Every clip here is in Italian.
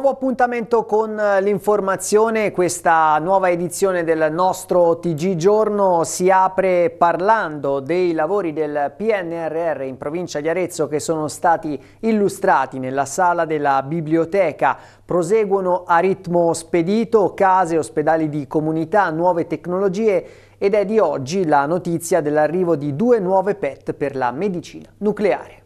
Nuovo appuntamento con eh, l'informazione, questa nuova edizione del nostro TG Giorno si apre parlando dei lavori del PNRR in provincia di Arezzo che sono stati illustrati nella sala della biblioteca. Proseguono a ritmo spedito case, ospedali di comunità, nuove tecnologie ed è di oggi la notizia dell'arrivo di due nuove PET per la medicina nucleare.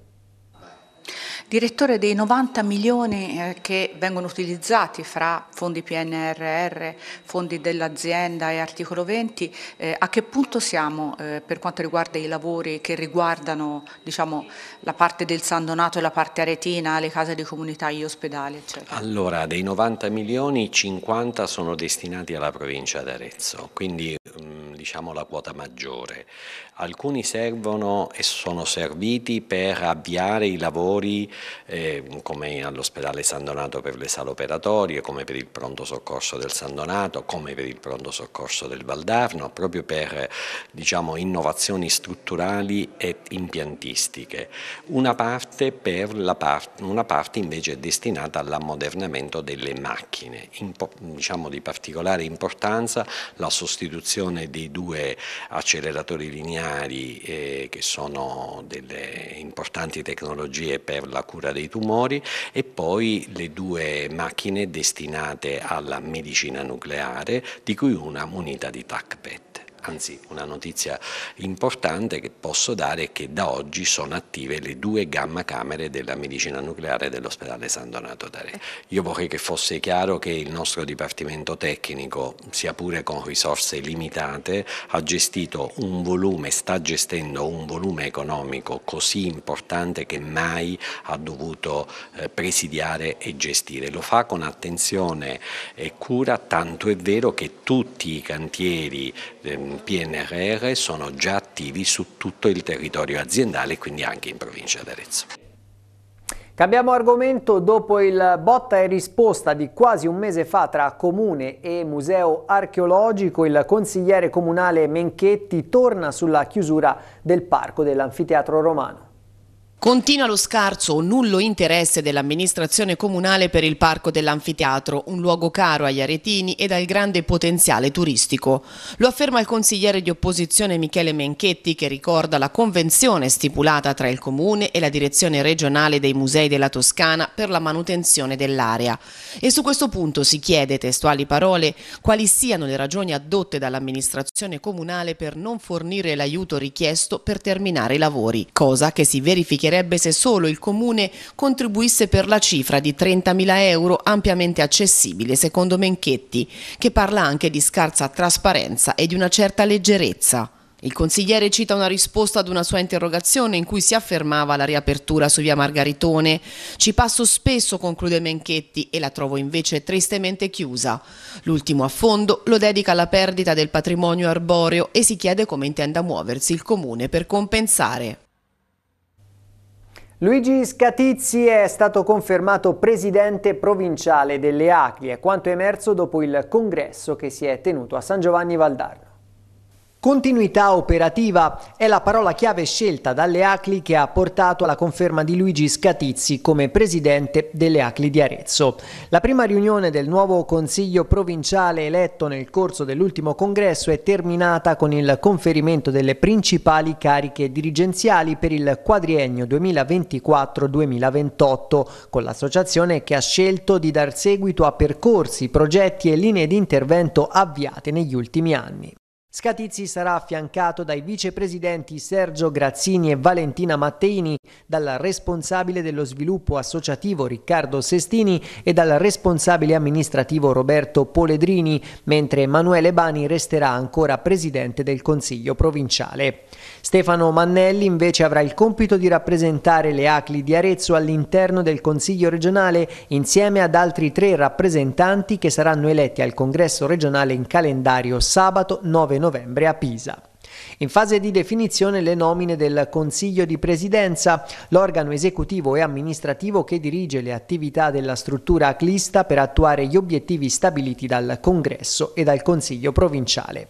Direttore dei 90 milioni eh, che vengono utilizzati fra fondi PNRR, fondi dell'azienda e articolo 20, eh, a che punto siamo eh, per quanto riguarda i lavori che riguardano diciamo, la parte del San Donato e la parte aretina, le case di comunità, gli ospedali eccetera? Allora, dei 90 milioni 50 sono destinati alla provincia d'Arezzo, quindi diciamo, la quota maggiore. Alcuni servono e sono serviti per avviare i lavori eh, come all'ospedale San Donato per le sale operatorie, come per il pronto soccorso del San Donato, come per il pronto soccorso del Valdarno, proprio per diciamo, innovazioni strutturali e impiantistiche. Una parte, per la part una parte invece è destinata all'ammodernamento delle macchine, in, diciamo di particolare importanza la sostituzione di due acceleratori lineari eh, che sono delle importanti tecnologie per la cura dei tumori e poi le due macchine destinate alla medicina nucleare di cui una munita di TAC-PET anzi una notizia importante che posso dare è che da oggi sono attive le due gamma camere della medicina nucleare dell'ospedale San Donato Tare. Io vorrei che fosse chiaro che il nostro dipartimento tecnico, sia pure con risorse limitate, ha gestito un volume, sta gestendo un volume economico così importante che mai ha dovuto eh, presidiare e gestire. Lo fa con attenzione e cura, tanto è vero che tutti i cantieri ehm, PNRR sono già attivi su tutto il territorio aziendale, quindi anche in provincia d'Arezzo. Cambiamo argomento dopo il botta e risposta di quasi un mese fa tra Comune e Museo Archeologico, il consigliere comunale Menchetti torna sulla chiusura del parco dell'anfiteatro romano. Continua lo scarso o nullo interesse dell'amministrazione comunale per il Parco dell'Anfiteatro, un luogo caro agli aretini ed al grande potenziale turistico. Lo afferma il consigliere di opposizione Michele Menchetti che ricorda la convenzione stipulata tra il Comune e la Direzione regionale dei Musei della Toscana per la manutenzione dell'area. E su questo punto si chiede, testuali parole, quali siano le ragioni adotte dall'amministrazione comunale per non fornire l'aiuto richiesto per terminare i lavori, cosa che si verificherà basterebbe se solo il Comune contribuisse per la cifra di 30.000 euro ampiamente accessibile secondo Menchetti, che parla anche di scarsa trasparenza e di una certa leggerezza. Il consigliere cita una risposta ad una sua interrogazione in cui si affermava la riapertura su via Margaritone. Ci passo spesso, conclude Menchetti, e la trovo invece tristemente chiusa. L'ultimo affondo lo dedica alla perdita del patrimonio arboreo e si chiede come intenda muoversi il comune per compensare. Luigi Scatizzi è stato confermato presidente provinciale delle è quanto emerso dopo il congresso che si è tenuto a San Giovanni Valdarno. Continuità operativa è la parola chiave scelta dalle ACLI che ha portato alla conferma di Luigi Scatizzi come presidente delle ACLI di Arezzo. La prima riunione del nuovo consiglio provinciale eletto nel corso dell'ultimo congresso è terminata con il conferimento delle principali cariche dirigenziali per il quadriennio 2024-2028 con l'associazione che ha scelto di dar seguito a percorsi, progetti e linee di intervento avviate negli ultimi anni. Scatizzi sarà affiancato dai vicepresidenti Sergio Grazzini e Valentina Matteini, dal responsabile dello sviluppo associativo Riccardo Sestini e dal responsabile amministrativo Roberto Poledrini, mentre Emanuele Bani resterà ancora presidente del Consiglio provinciale. Stefano Mannelli invece avrà il compito di rappresentare le ACLI di Arezzo all'interno del Consiglio regionale insieme ad altri tre rappresentanti che saranno eletti al congresso regionale in calendario sabato 9 novembre novembre a Pisa. In fase di definizione le nomine del Consiglio di Presidenza, l'organo esecutivo e amministrativo che dirige le attività della struttura aclista per attuare gli obiettivi stabiliti dal Congresso e dal Consiglio provinciale.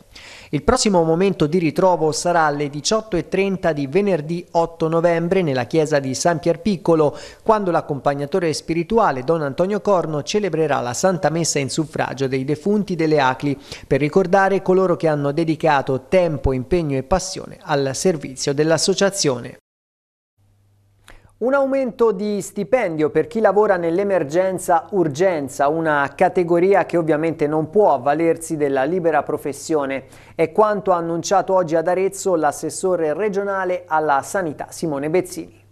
Il prossimo momento di ritrovo sarà alle 18.30 di venerdì 8 novembre nella chiesa di San Pier Piccolo, quando l'accompagnatore spirituale Don Antonio Corno celebrerà la Santa Messa in suffragio dei defunti delle Acli per ricordare coloro che hanno dedicato tempo, impegno e passione al servizio dell'associazione. Un aumento di stipendio per chi lavora nell'emergenza urgenza, una categoria che ovviamente non può avvalersi della libera professione, è quanto ha annunciato oggi ad Arezzo l'assessore regionale alla sanità Simone Bezzini.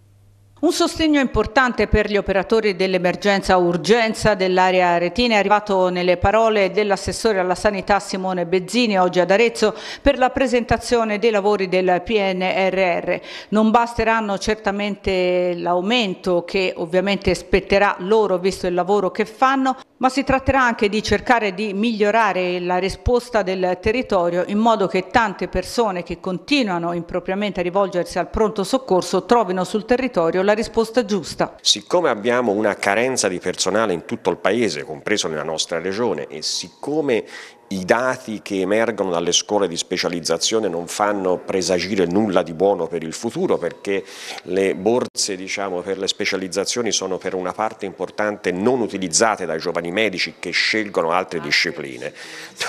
Un sostegno importante per gli operatori dell'emergenza-urgenza dell'area Retina è arrivato nelle parole dell'assessore alla sanità Simone Bezzini oggi ad Arezzo per la presentazione dei lavori del PNRR. Non basteranno certamente l'aumento che ovviamente spetterà loro visto il lavoro che fanno, ma si tratterà anche di cercare di migliorare la risposta del territorio in modo che tante persone che continuano impropriamente a rivolgersi al pronto soccorso trovino sul territorio la la risposta giusta. Siccome abbiamo una carenza di personale in tutto il paese, compreso nella nostra regione, e siccome i dati che emergono dalle scuole di specializzazione non fanno presagire nulla di buono per il futuro perché le borse diciamo, per le specializzazioni sono per una parte importante non utilizzate dai giovani medici che scelgono altre ah, discipline.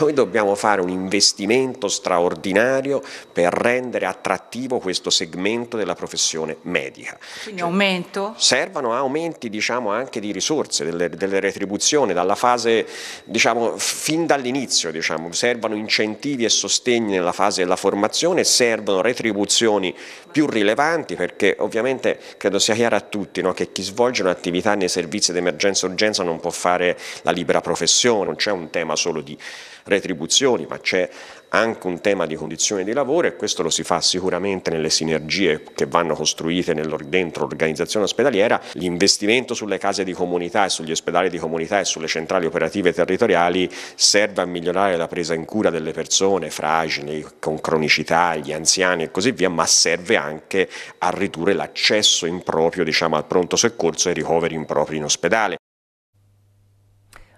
Noi dobbiamo fare un investimento straordinario per rendere attrattivo questo segmento della professione medica. Quindi cioè, aumento? Servono aumenti diciamo, anche di risorse, delle, delle retribuzioni, dalla fase diciamo, fin dall'inizio diciamo. servono incentivi e sostegni nella fase della formazione, servono retribuzioni più rilevanti perché ovviamente credo sia chiaro a tutti no, che chi svolge un'attività nei servizi di emergenza-urgenza e non può fare la libera professione, non c'è un tema solo di retribuzioni, ma c'è anche un tema di condizioni di lavoro e questo lo si fa sicuramente nelle sinergie che vanno costruite dentro l'organizzazione ospedaliera, l'investimento sulle case di comunità e sugli ospedali di comunità e sulle centrali operative territoriali serve a migliorare la presa in cura delle persone fragili, con cronicità, gli anziani e così via, ma serve anche a ridurre l'accesso improprio diciamo, al pronto soccorso e ai ricoveri impropri in ospedale.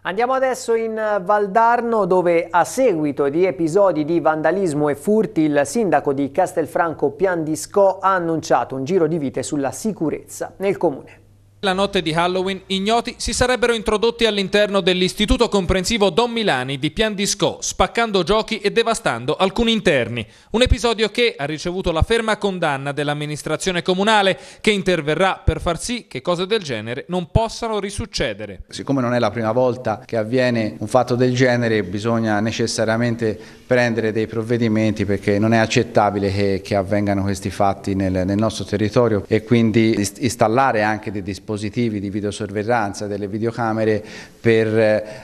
Andiamo adesso in eh, Valdarno dove a seguito di episodi di vandalismo e furti il sindaco di Castelfranco Piandisco ha annunciato un giro di vite sulla sicurezza nel comune. La notte di Halloween ignoti si sarebbero introdotti all'interno dell'istituto comprensivo Don Milani di Pian Disco, spaccando giochi e devastando alcuni interni. Un episodio che ha ricevuto la ferma condanna dell'amministrazione comunale che interverrà per far sì che cose del genere non possano risuccedere. Siccome non è la prima volta che avviene un fatto del genere bisogna necessariamente prendere dei provvedimenti perché non è accettabile che, che avvengano questi fatti nel, nel nostro territorio e quindi installare anche dei dispositivi dispositivi di videosorveglianza, delle videocamere per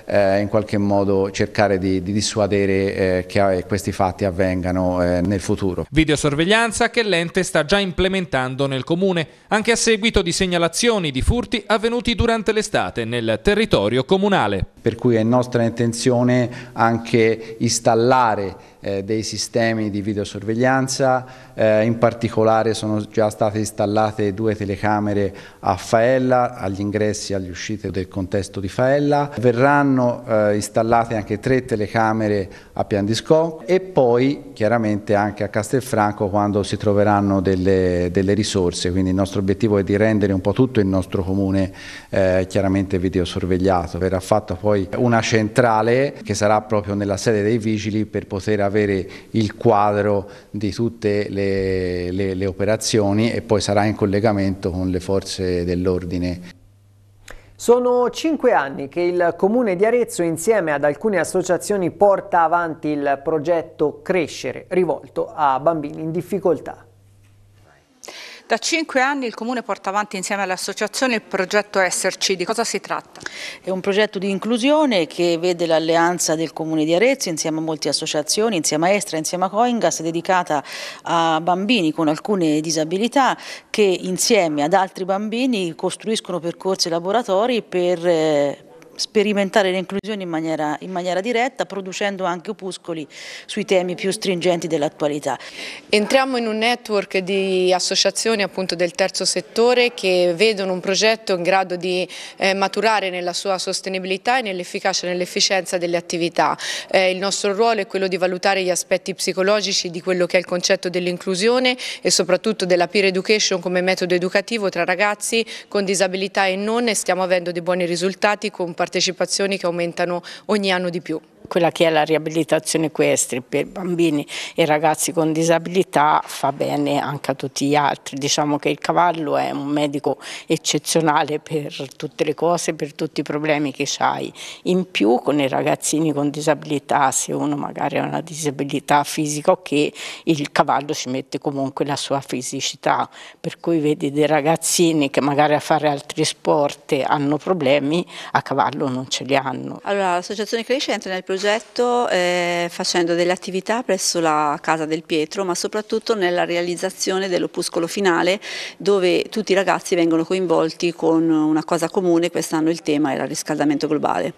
eh, in qualche modo cercare di, di dissuadere eh, che eh, questi fatti avvengano eh, nel futuro. Videosorveglianza che l'ente sta già implementando nel comune, anche a seguito di segnalazioni di furti avvenuti durante l'estate nel territorio comunale. Per cui è nostra intenzione anche installare eh, dei sistemi di videosorveglianza, eh, in particolare sono già state installate due telecamere a Faella, agli ingressi e agli usciti del contesto di Faella, verranno eh, installate anche tre telecamere a Pian di e poi chiaramente anche a Castelfranco quando si troveranno delle, delle, risorse, quindi il nostro obiettivo è di rendere un po' tutto il nostro comune eh, chiaramente videosorvegliato. Verrà fatta poi una centrale che sarà proprio nella sede dei vigili per poter avere avere il quadro di tutte le, le, le operazioni e poi sarà in collegamento con le forze dell'ordine. Sono cinque anni che il Comune di Arezzo insieme ad alcune associazioni porta avanti il progetto Crescere, rivolto a bambini in difficoltà. Da cinque anni il Comune porta avanti insieme all'associazione il progetto Esserci. Di cosa si tratta? È un progetto di inclusione che vede l'alleanza del Comune di Arezzo insieme a molte associazioni, insieme a Estra, insieme a Coingas, dedicata a bambini con alcune disabilità che insieme ad altri bambini costruiscono percorsi e laboratori per eh, sperimentare l'inclusione in maniera, in maniera diretta, producendo anche opuscoli sui temi più stringenti dell'attualità. Entriamo in un network di associazioni appunto del terzo settore che vedono un progetto in grado di eh, maturare nella sua sostenibilità e nell'efficacia e nell'efficienza delle attività. Eh, il nostro ruolo è quello di valutare gli aspetti psicologici di quello che è il concetto dell'inclusione e soprattutto della peer education come metodo educativo tra ragazzi con disabilità e non e stiamo avendo dei buoni risultati con partecipazioni che aumentano ogni anno di più. Quella che è la riabilitazione equestre per bambini e ragazzi con disabilità fa bene anche a tutti gli altri. Diciamo che il cavallo è un medico eccezionale per tutte le cose, per tutti i problemi che hai. In più con i ragazzini con disabilità, se uno magari ha una disabilità fisica o okay, il cavallo ci mette comunque la sua fisicità. Per cui vedi dei ragazzini che magari a fare altri sport hanno problemi, a cavallo non ce li hanno. Allora l'associazione crescente entra nel progetto eh, facendo delle attività presso la Casa del Pietro, ma soprattutto nella realizzazione dell'opuscolo finale dove tutti i ragazzi vengono coinvolti con una cosa comune, quest'anno il tema era il riscaldamento globale.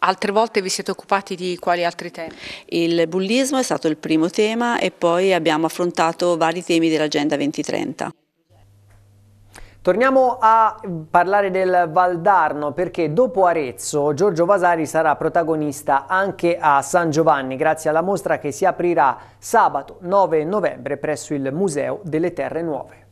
Altre volte vi siete occupati di quali altri temi? Il bullismo è stato il primo tema e poi abbiamo affrontato vari temi dell'Agenda 2030. Torniamo a parlare del Valdarno perché dopo Arezzo Giorgio Vasari sarà protagonista anche a San Giovanni grazie alla mostra che si aprirà sabato 9 novembre presso il Museo delle Terre Nuove.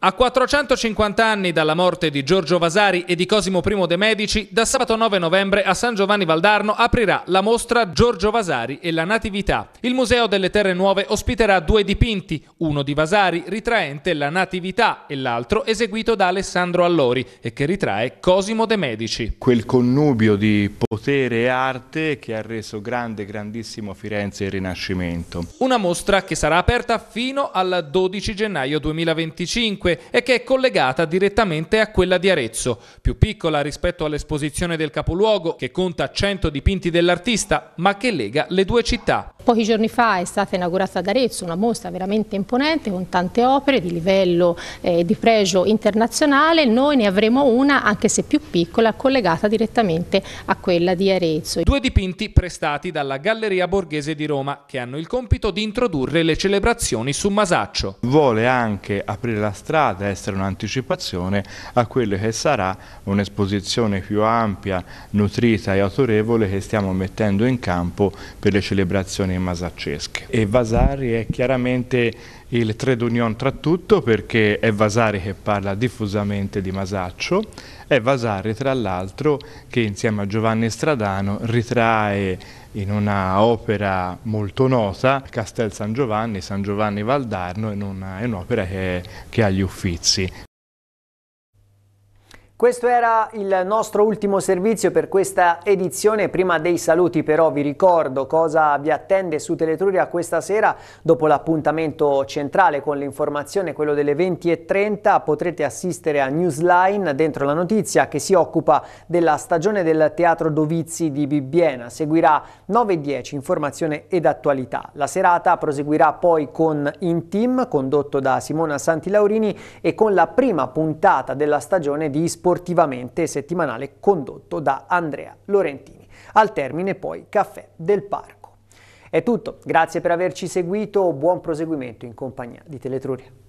A 450 anni dalla morte di Giorgio Vasari e di Cosimo I de' Medici, da sabato 9 novembre a San Giovanni Valdarno aprirà la mostra Giorgio Vasari e la Natività. Il Museo delle Terre Nuove ospiterà due dipinti, uno di Vasari ritraente la Natività e l'altro eseguito da Alessandro Allori e che ritrae Cosimo de' Medici. Quel connubio di potere e arte che ha reso grande, grandissimo Firenze il Rinascimento. Una mostra che sarà aperta fino al 12 gennaio 2025 5 e che è collegata direttamente a quella di Arezzo, più piccola rispetto all'esposizione del capoluogo che conta 100 dipinti dell'artista, ma che lega le due città. Pochi giorni fa è stata inaugurata ad Arezzo una mostra veramente imponente con tante opere di livello eh, di pregio internazionale, noi ne avremo una anche se più piccola collegata direttamente a quella di Arezzo. Due dipinti prestati dalla Galleria Borghese di Roma che hanno il compito di introdurre le celebrazioni su Masaccio. Vuole anche aprire la strada, essere un'anticipazione a quello che sarà un'esposizione più ampia, nutrita e autorevole che stiamo mettendo in campo per le celebrazioni masaccesche. E Vasari è chiaramente il trade union tra tutto perché è Vasari che parla diffusamente di Masaccio, è Vasari tra l'altro che insieme a Giovanni Stradano ritrae in una opera molto nota Castel San Giovanni, San Giovanni Valdarno, in un'opera che, che ha gli uffizi. Questo era il nostro ultimo servizio per questa edizione, prima dei saluti però vi ricordo cosa vi attende su Teletruria questa sera, dopo l'appuntamento centrale con l'informazione, quello delle 20.30 potrete assistere a Newsline dentro la notizia che si occupa della stagione del Teatro Dovizi di Bibbiena, seguirà 9.10 informazione ed attualità, la serata proseguirà poi con In Team condotto da Simona Santilaurini e con la prima puntata della stagione di Sport sportivamente settimanale condotto da Andrea Lorentini. Al termine poi Caffè del Parco. È tutto, grazie per averci seguito, buon proseguimento in compagnia di Teletruria.